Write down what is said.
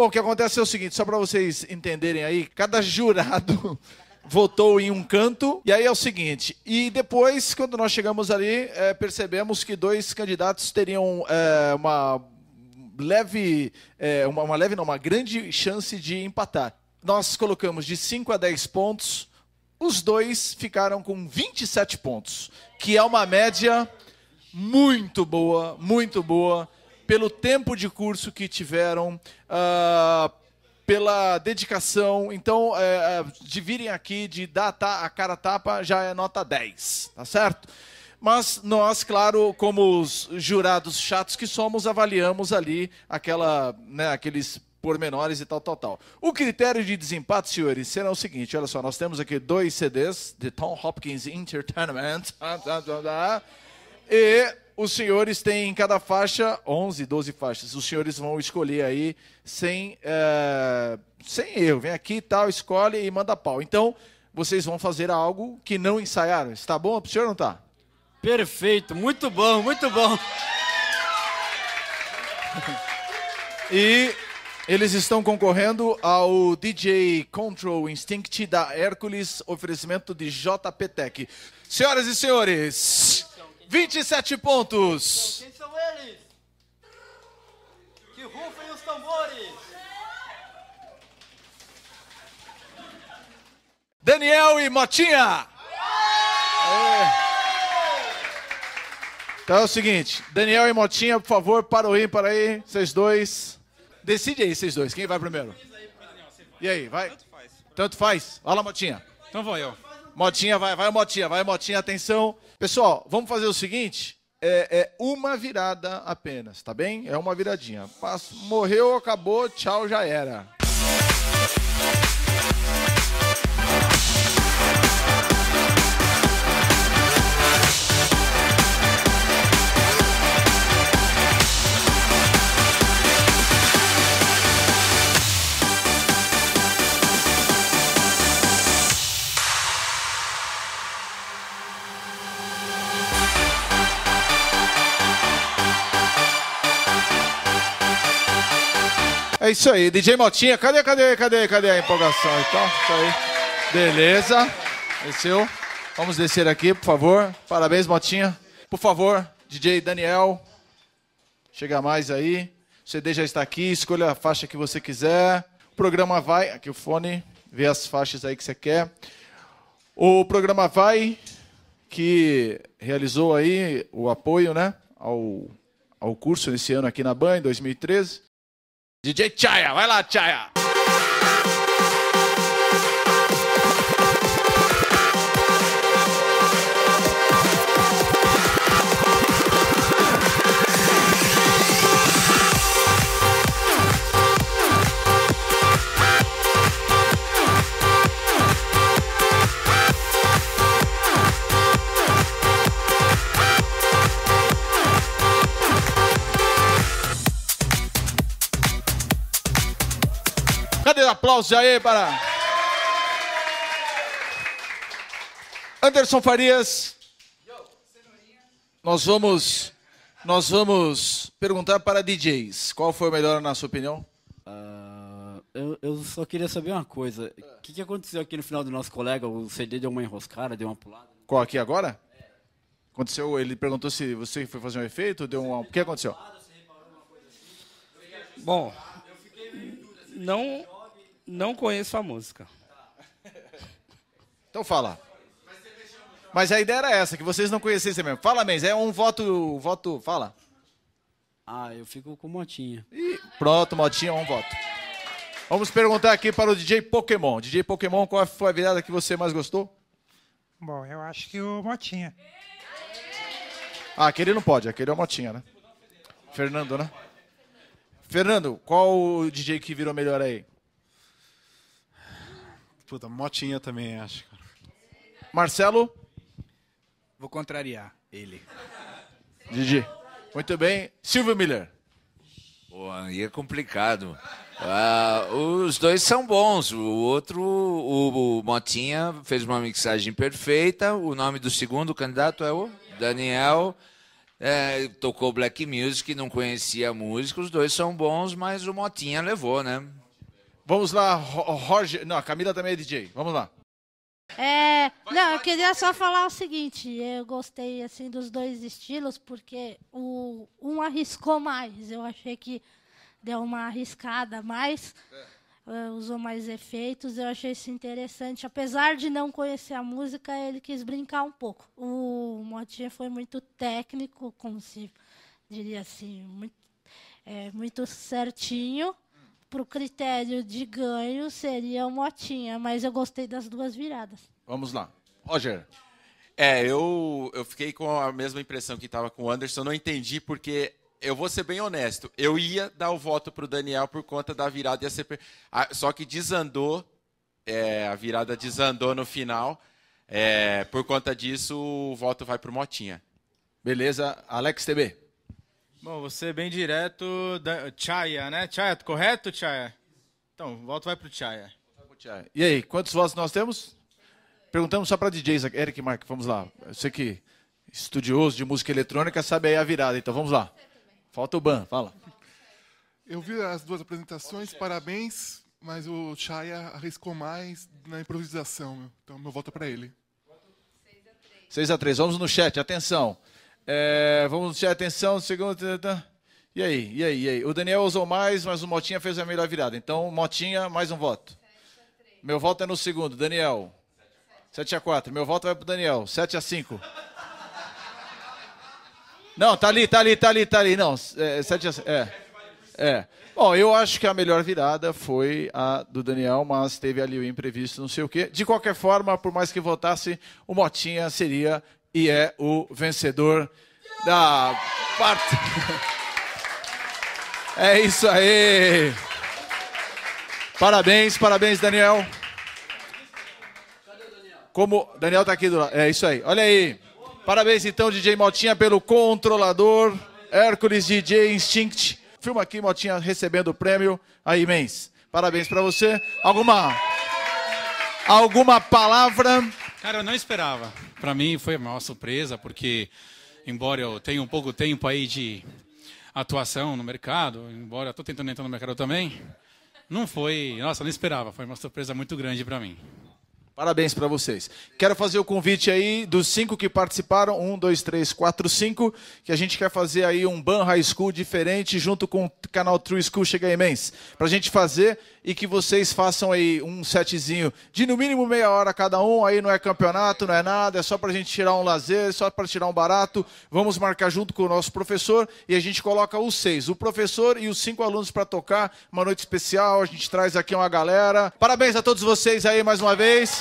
Bom, o que acontece é o seguinte, só para vocês entenderem aí, cada jurado votou em um canto, e aí é o seguinte, e depois, quando nós chegamos ali, é, percebemos que dois candidatos teriam é, uma leve, é, uma, uma leve não, uma grande chance de empatar. Nós colocamos de 5 a 10 pontos, os dois ficaram com 27 pontos, que é uma média muito boa, muito boa, pelo tempo de curso que tiveram, uh, pela dedicação. Então, é, é, de virem aqui, de dar a cara tapa, já é nota 10, tá certo? Mas nós, claro, como os jurados chatos que somos, avaliamos ali aquela, né, aqueles pormenores e tal, tal, tal. O critério de desempate, senhores, será o seguinte: olha só, nós temos aqui dois CDs de Tom Hopkins Entertainment. E os senhores têm em cada faixa 11, 12 faixas. Os senhores vão escolher aí sem, é, sem erro. Vem aqui e tal, escolhe e manda pau. Então, vocês vão fazer algo que não ensaiaram. Está bom O senhor ou não está? Perfeito, muito bom, muito bom. E eles estão concorrendo ao DJ Control Instinct da Hércules, oferecimento de JP Tech. Senhoras e senhores, 27 pontos. quem são eles? Que rufem os tambores. Daniel e Motinha. É. Então é o seguinte, Daniel e Motinha, por favor, para o para aí, vocês dois. Decide aí, vocês dois, quem vai primeiro? E aí, vai? Tanto faz. Tanto faz. Olha lá, Motinha. Então vou eu. Motinha, vai, vai, motinha, vai, motinha, atenção. Pessoal, vamos fazer o seguinte: é, é uma virada apenas, tá bem? É uma viradinha. Morreu, acabou, tchau, já era. É isso aí, DJ Motinha, cadê, cadê, cadê, cadê a empolgação e então, tal? Isso aí. Beleza. Desceu. Vamos descer aqui, por favor. Parabéns, Motinha. Por favor, DJ Daniel. Chega mais aí. O CD já está aqui, escolha a faixa que você quiser. O programa vai. Aqui o fone, vê as faixas aí que você quer. O programa vai, que realizou aí o apoio né, ao, ao curso nesse ano aqui na BAN, em 2013. DJ Chaya, vai lá, Chaya! aplausos aí para. Anderson Farias. Nós vamos, nós vamos perguntar para DJs. Qual foi o melhor, na sua opinião? Uh, eu, eu, só queria saber uma coisa. O que, que, aconteceu aqui no final do nosso colega? O CD deu uma enroscada, deu uma pulada? Qual aqui agora? É. Aconteceu, ele perguntou se você foi fazer um efeito, deu um. O que aconteceu? Bom, não não conheço a música. Então fala. Mas a ideia era essa, que vocês não conhecessem mesmo. Fala, Mendes, é um voto, voto, fala. Ah, eu fico com Motinha. E pronto, Motinha, um voto. Vamos perguntar aqui para o DJ Pokémon. DJ Pokémon, qual foi a virada que você mais gostou? Bom, eu acho que o Motinha. Ah, aquele não pode, aquele é o Motinha, né? Fernando, né? Fernando, qual o DJ que virou melhor aí? Puta, motinha também, acho. Marcelo? Vou contrariar ele. Didi. Muito bem. Silvio Miller. Pô, aí é complicado. Ah, os dois são bons. O outro, o, o, Motinha, fez uma mixagem perfeita. O nome do segundo candidato é o Daniel. É, tocou black music, não conhecia a música. Os dois são bons, mas o Motinha levou, né? Vamos lá, Roger. Não, a Camila também é DJ. Vamos lá. É, não, eu queria só falar o seguinte, eu gostei assim dos dois estilos porque o um arriscou mais. Eu achei que deu uma arriscada mais, é. Eh, usou mais efeitos, eu achei isso interessante. Apesar de não conhecer a música, ele quis brincar um pouco. O Motinha foi muito técnico, como se diria assim, muito, é, muito certinho para o critério de ganho seria o Motinha, mas eu gostei das duas viradas. Vamos lá. Roger. É, eu, eu fiquei com a mesma impressão que estava com o Anderson, não entendi porque eu vou ser bem honesto, eu ia dar o voto para o Daniel por conta da virada ia ser só que desandou, é, a virada desandou no final. É, por conta disso, o voto vai para o Motinha. Beleza, Alex TB. Bom, você é bem direto, da... Chaya, né? Chaya, correto, Chaya? Então, volta vai pro Chaya. E aí, quantos votos nós temos? Perguntamos só para DJs, Eric e Mark, vamos lá. Você que estudioso de música eletrônica sabe aí a virada, então vamos lá. Falta o Ban, fala. Eu vi as duas apresentações, parabéns, mas o Chaya arriscou mais na improvisação, meu. então meu voto é para ele. 6 a 3 Vamos no chat, atenção. É, vamos ter atenção, segundo. E aí, e aí, e aí? O Daniel usou mais, mas o Motinha fez a melhor virada. Então, Motinha, mais um voto. Meu voto é no segundo, Daniel. 7 a 4. Meu voto vai pro Daniel. 7 a 5. Não, tá ali, tá ali, tá ali, tá ali. Não, é, 7 a 5. É. é. Bom, eu acho que a melhor virada foi a do Daniel, mas teve ali o imprevisto, não sei o quê. De qualquer forma, por mais que votasse, o Motinha seria e é o vencedor da parte. É isso aí. Parabéns, parabéns, Daniel. Como Daniel está aqui do lado. É isso aí. Olha aí. Parabéns então DJ Motinha pelo controlador Hércules DJ Instinct. Filma aqui Motinha recebendo o prêmio. Aí, Mens. Parabéns para você. Alguma alguma palavra Cara, eu não esperava. Para mim foi uma surpresa, porque embora eu tenha um pouco tempo aí de atuação no mercado, embora eu estou tentando entrar no mercado também, não foi, nossa, não esperava, foi uma surpresa muito grande para mim. Parabéns para vocês. Quero fazer o convite aí dos cinco que participaram, um, dois, três, quatro, cinco, que a gente quer fazer aí um Ban High School diferente junto com o canal True School Chega Immense. Para a gente fazer, e que vocês façam aí um setzinho de no mínimo meia hora cada um. Aí não é campeonato, não é nada, é só para a gente tirar um lazer, só para tirar um barato. Vamos marcar junto com o nosso professor e a gente coloca os seis, o professor e os cinco alunos para tocar. Uma noite especial, a gente traz aqui uma galera. Parabéns a todos vocês aí mais uma vez.